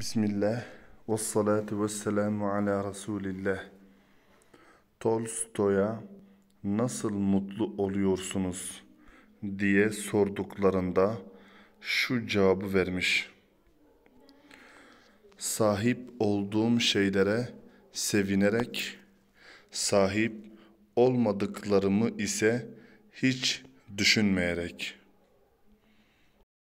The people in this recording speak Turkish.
Bismillah ve salatu ve selamu ala Resulillah. Tolstoy'a nasıl mutlu oluyorsunuz diye sorduklarında şu cevabı vermiş. Sahip olduğum şeylere sevinerek, sahip olmadıklarımı ise hiç düşünmeyerek.''